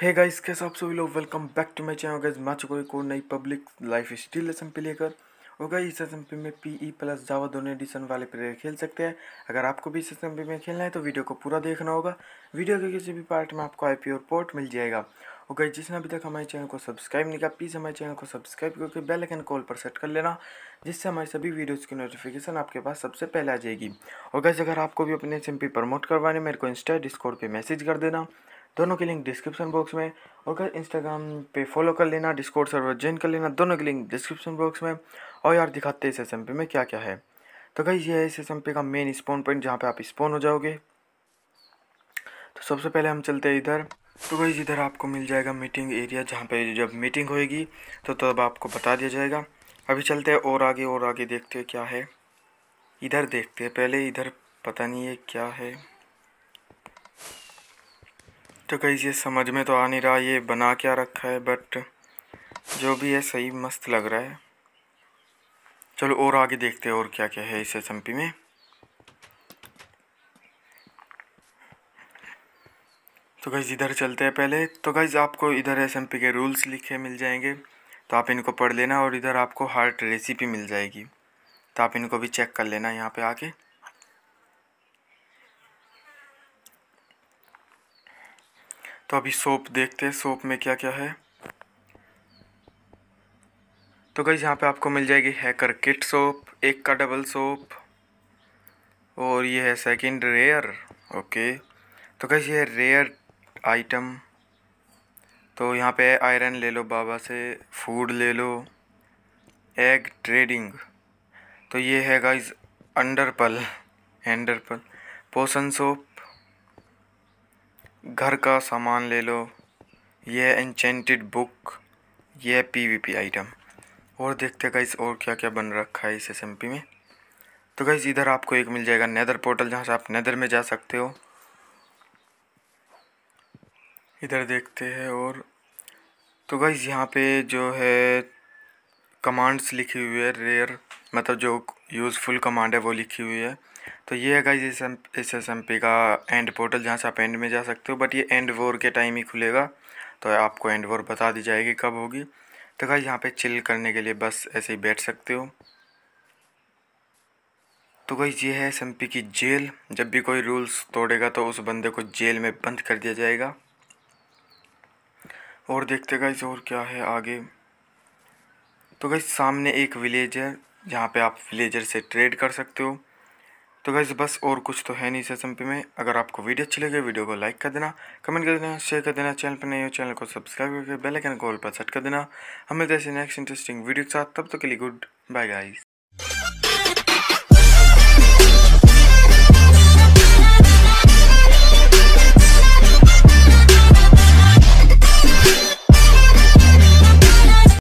hey guys कैसे आप सभी लोग welcome back to my channel guys मैं चुका एक और नई पब्लिक लाइफ स्टील लेसन पे लेकर और गाइस इस लेसन पे में पीई प्लस जावा दोनों एडिशन वाले प्लेयर खेल सकते हैं अगर आपको भी इस लेसन पे में खेलना है तो वीडियो को पूरा देखना होगा वीडियो के किसी भी पार्ट में आपको आई और पोर्ट मिल जाएगा और गाइस जिसने अभी तक हमारे चैनल को सब्सक्राइब नहीं किया प्लीज़ हमारे चैनल को सब्सक्राइब करके बेल एक्न कॉल पर सेट कर लेना जिससे हमारे सभी वीडियोज़ की नोटिफिकेशन आपके पास सबसे पहले आ जाएगी और गाइस अगर आपको भी अपने एस प्रमोट करवाने मेरे को इंस्टा डिस्कॉर्ड पर मैसेज कर देना दोनों की लिंक डिस्क्रिप्शन बॉक्स में और कल इंस्टाग्राम पे फॉलो कर लेना डिस्कोर्ट सर्वर ज्वाइन कर लेना दोनों की लिंक डिस्क्रिप्शन बॉक्स में और यार दिखाते हैं इस एस में क्या क्या है तो कहीं ये है इस एस का मेन स्पॉन पॉइंट जहाँ पे आप स्पॉन हो जाओगे तो सबसे पहले हम चलते हैं इधर तो गई इधर आपको मिल जाएगा मीटिंग एरिया जहाँ पर जब मीटिंग होएगी तो तब आपको बता दिया जाएगा अभी चलते हैं और आगे और आगे देखते हैं क्या है इधर देखते हैं पहले इधर पता नहीं है क्या है तो कहीं ये समझ में तो आ नहीं रहा ये बना क्या रखा है बट जो भी है सही मस्त लग रहा है चलो और आगे देखते हैं और क्या क्या है इस एस में तो गाइज़ इधर चलते हैं पहले तो गाइज़ आपको इधर एस एम पी के रूल्स लिखे मिल जाएंगे तो आप इनको पढ़ लेना और इधर आपको हार्ट रेसिपी मिल जाएगी तो आप इनको भी चेक कर लेना यहाँ पे आके तो अभी सोप देखते हैं सोप में क्या क्या है तो गई यहाँ पे आपको मिल जाएगी हैकर किट सोप एक का डबल सोप और ये है सेकंड रेयर ओके तो गई ये रेयर आइटम तो यहाँ पे आयरन ले लो बाबा से फूड ले लो एग ट्रेडिंग तो ये है गाइज अंडरपल एंडरपल पोसन सोप घर का सामान ले लो यह एनचेंटेड बुक यह पीवीपी आइटम और देखते गाइस और क्या क्या बन रखा है इस एस में तो गाइस इधर आपको एक मिल जाएगा नेदर पोर्टल जहाँ से आप नेदर में जा सकते हो इधर देखते हैं और तो गाइस यहाँ पे जो है कमांड्स लिखी हुई है रेयर मतलब जो यूज़फुल कमांड है वो लिखी हुई है तो ये है गाइज इस एस एम पी का एंड पोर्टल जहाँ से आप एंड में जा सकते हो बट ये एंड वोर के टाइम ही खुलेगा तो आपको एंड वोर बता दी जाएगी कब होगी तो गाइज यहाँ पे चिल करने के लिए बस ऐसे ही बैठ सकते हो तो गाइज ये है एस एम पी की जेल जब भी कोई रूल्स तोड़ेगा तो उस बंदे को जेल में बंद कर दिया जाएगा और देखते गाइज और क्या है आगे तो गाइज सामने एक विलेज है जहाँ पे आप विलेजर से ट्रेड कर सकते हो तो गाइज़ बस और कुछ तो है नहीं सेसम पे में अगर आपको वीडियो अच्छी लगे वीडियो को लाइक कर देना कमेंट कर देना शेयर कर देना चैनल पर नए हो चैनल को सब्सक्राइब करके बेल आइकन को ऑल पर सेट कर देना हमें जैसे नेक्स्ट इंटरेस्टिंग वीडियो के साथ तब तक तो के लिए गुड बाय गाइज